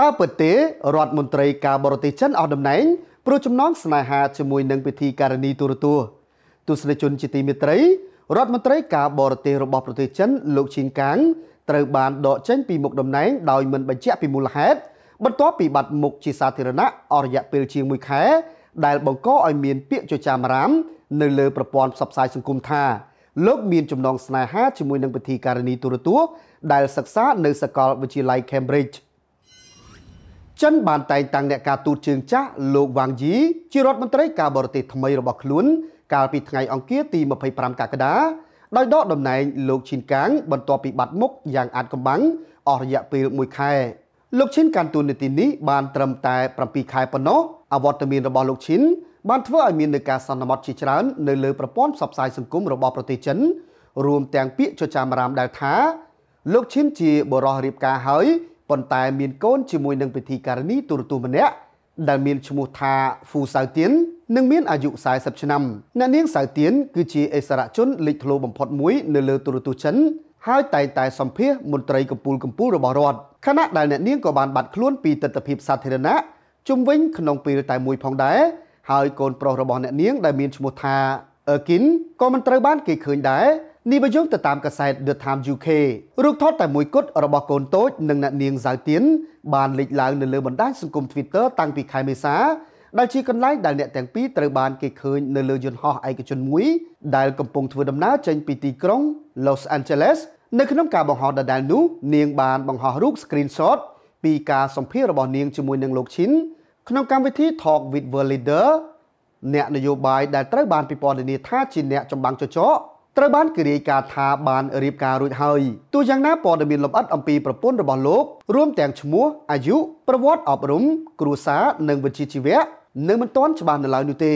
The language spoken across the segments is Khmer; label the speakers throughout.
Speaker 1: តើពិតទេរដ្ឋមន្ត្រីការបរទេសចិនអស់តំណែងព្រោះចំណងស្នេហាជាមួយនឹងពិធីការនីទូរទស្សន៍ទស្សនិកជនជាទីមេត្រីរដ្ឋមន្ត្រីការបរទេសរបស់ប្រទេសចិនលោកឈីនកាងត្រូវបានដកចេញពីមុខតំណែង ដោយមិនបញ្ជាក់ពីមូលហេតុបន្ទាប់ពីបាត់មុខជាសាធារណៈអស់រយៈពេលជាង1ខែ ដែលបង្កឲ្យមានពាក្យចចាមរាមនៅលើប្រព័ន្ធផ្សព្វផ្សាយសង្គមថាលោកមានចំណងស្នេហាជាមួយនឹងពិធីការនីទូរទស្សន៍ដែលសិក្សានៅសាកលវិទ្យាល័យ Cambridge ចិនបានតែងតាំងអ្នកការទូតជើងចាស់លោកវ៉ាងយីជារដ្ឋមន្ត្រីការបរទេសថ្មីរបស់ខ្លួនកាលពីថ្ងៃអង្គារទី25កក្កដាដោយដកតំណែងលោកឈិនកាងបន្ទាប់ពីបាត់មុខយ៉ាងអាតកំបាំងអស់រយៈពេល1ខែលោកឈិនកាន់តួនាទីនេះបានត្រឹមតែ7ខែប៉ុណ្ណោះអវត្តមានរបស់លោកឈិនបានធ្វើឲ្យមាននៃការសន្និមត់ជាច្រើននៅលើប្រព័ន្ធផ្សព្វផ្សាយសង្គមរបស់ប្រទេសចិនរួមទាំងពាក្យចចាមរាមដែលថា លោកឈិនជាបរោះរៀបការហើយប៉ុន្តែមានកូនជាមួយនឹងពិធីការនីទូរទស្សន៍ម្នាក់ដែលមានឈ្មោះថាហ្វូសៅទៀននិងមានអាយុ40ឆ្នាំអ្នកនាងសៅទៀនគឺជាអិសរាជនលេចធ្លោបំផុតមួយ នៅលើទូរទស្សន៍ចិនហើយ តែងតែសម្ភាសមន្ត្រីកម្ពុជាកម្ពុជារបស់រដ្ឋខណៈដែលអ្នកនាងក៏បានបាត់ខ្លួនពីទស្សនវិជ្ជាសាធារណៈជុំវិញក្នុងពេលតែមួយផងដែរហើយកូនប្រុសរបស់អ្នកនាង ដែលមានឈ្មោះថាអឺគីនក៏មិនត្រូវបាន គេឃើញដែរនេះបើយោងទៅតាមកាសែត The Times UK រូបថតតែមួយគត់របស់កូនតូចនិងអ្នកនាងសៅទៀនបានលេចឡើង នៅលើបណ្ដាញសង្គម Twitter តាំងពីខែមេសាដែលជាកន្លែងដែលអ្នកទាំងពីរត្រូវបានគេឃើញនៅលើយន្តហោះឯកជនមួយដែលកំពុងធ្វើដំណើរចេញពីទីក្រុង Los Angeles នៅក្នុងការបង្ហោះដដែលនោះនាងបានបង្ហោះរូប screenshot ពីការសម្ភាសរបស់នាងជាមួយនឹងលោកឈិនក្នុងកម្មវិធី Talk with World Leader អ្នកនយោបាយដែលត្រូវបានពិពណ៌នាថាជា អ្នកចម្បាំងចចកត្រូវបានគេរាយការណ៍ថាបានរៀបការរួចហើយទោះយ៉ាងណាព័ត៌មានលម្អិតអំពីប្រពន្ធរបស់លោករួមទាំងឈ្មោះអាយុប្រវត្តិអប់រំគ្រួសារនិងវិជ្ជាជីវៈនៅមិនទាន់ច្បាស់នៅឡើយនោះទេ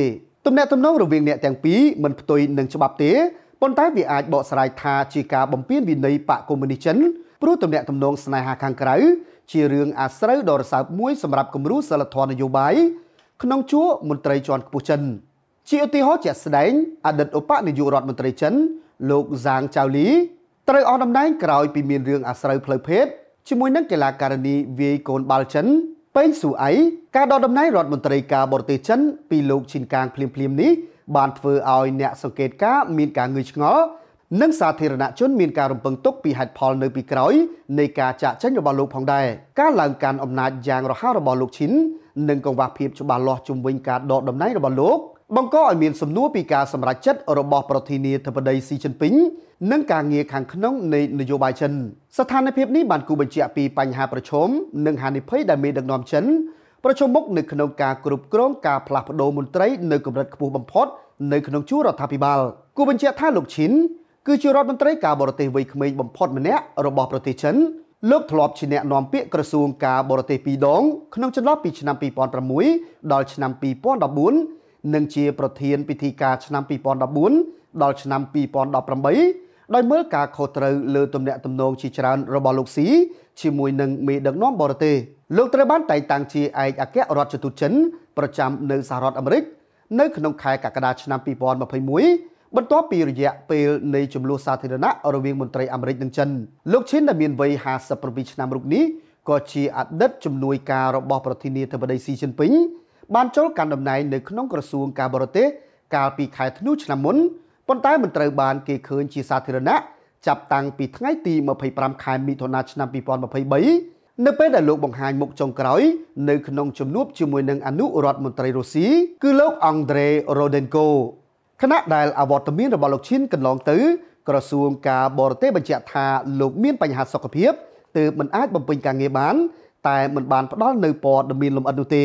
Speaker 1: ទំនាក់ទំនងរវាងអ្នកទាំងពីរមិនផ្ទុយនឹងច្បាប់ទេប៉ុន្តែវាអាចបកស្រាយថាជាការបំពានវិន័យបកកុម្មុយនីសិនព្រោះទំនាក់ទំនងស្នេហាខាងក្រៅជារឿងអាស្រូវដ៏រសើបមួយសម្រាប់គំរូសិលធម៌នយោបាយក្នុងជួរមន្ត្រីជាន់ខ្ពស់ចិន។ជាឧទាហរណ៍ជាក់ស្ដែងអតីតឧបនាយករដ្ឋមន្ត្រីចិនលោកហ្សាងចៅលីត្រូវអស់តំណែងក្រោយពីមានរឿងអាស្រូវផ្លូវភេទជាមួយនឹងកីឡាការិនីវាយកូនបាល់ចិនប៉េងស៊ូអៃការដកតំណែងរដ្ឋមន្ត្រីការបរទេសចិន ពីលោកឈិនកាងភ្លាមភ្លាមនេះ បានធ្វើឲ្យ អ្នកសង្កេតការមានការងឿងឆ្ងល់និងសាធារណជនមានការរំពឹងទុកពីហេតុផលនៅពីក្រោយនៃការចាក់ចេញរបស់លោក ផងដែរការឡើងកាន់អំណាចយ៉ាងរហ័សរបស់លោកឈិននិងកង្វះភាពច្បាស់លាស់ជំវិញការដកតំណែងរបស់លោកបង្កឲ្យមានសំណួរពីការសម្រេចចិត្តរបស់ប្រធានាធិបតីស៊ីជីនពីងនិងការងារខាងក្នុងនៃនយោបាយចិនស្ថានភាពនេះបានគូបញ្ជាក់ពីបញ្ហាប្រឈមនិងហានិភ័យដែលមេដឹកនាំចិនប្រឈមមុខនៅក្នុងការគ្រប់គ្រងការផ្លាស់ប្តូរមន្ត្រីនៅកម្រិតខ្ពស់បំផុតនៅក្នុងជួររដ្ឋាភិបាលគូបញ្ជាក់ថាលោកឈិនគឺជារដ្ឋមន្ត្រីការបរទេសវ័យក្មេងបំផុតម្នាក់របស់ប្រទេសចិនលោកធ្លាប់ជាអ្នកនាំពាក្យក្រសួងការបរទេសពីរដងក្នុងចន្លោះពីឆ្នាំ2006ដល់ឆ្នាំ2014និងជាប្រធានពិធីការឆ្នាំ2014ដល់ឆ្នាំ2018ដោយមើលការខុសត្រូវលើទំនាក់ទំនងជាច្រើនរបស់លោកស៊ីជាមួយនឹងមេដឹកនាំបរទេសលោកត្រូវបាន តែងតាំងជាឯកអគ្គរដ្ឋទូតចិនប្រចាំនៅសហរដ្ឋអាមេរិក នៅក្នុងខែកក្កដាឆ្នាំ2021បន្ទាប់ពីរយៈពេលនៃចំនួនសាធារណៈរវាងមន្ត្រីអាមេរិកនិងចិនលោកឈិនដែលមានវ័យ57ឆ្នាំរូបនេះក៏ជាអតីតជំនួយការរបស់ប្រធានាធិបតីស៊ីជីនពីងបានចូលកាន់តំណែងនៅក្នុងក្រសួងការបរទេសកាលពីខែធ្នូឆ្នាំមុនប៉ុន្តែមិនត្រូវបានគេឃើញជាសាធារណៈចាប់តាំងពីថ្ងៃទី25ខែមិថុនាឆ្នាំ2023នៅពេលដែលលោកបង្ហាញមុខចុងក្រោយនៅក្នុងជំនួបជាមួយនឹងអនុរដ្ឋមន្ត្រីរុស្ស៊ីគឺលោកអង់ដ្រេរ៉ូដេនកូខណៈដែលអវត្តមានរបស់លោកឈិនកន្លងទៅក្រសួងការបរទេសបញ្ជាក់ថាលោកមានបញ្ហាសុខភាពទើបមិនអាចបំពេញការងារបាន តែមិនបានផ្ដល់នៅព័ត៌មានលម្អិតនោះទេ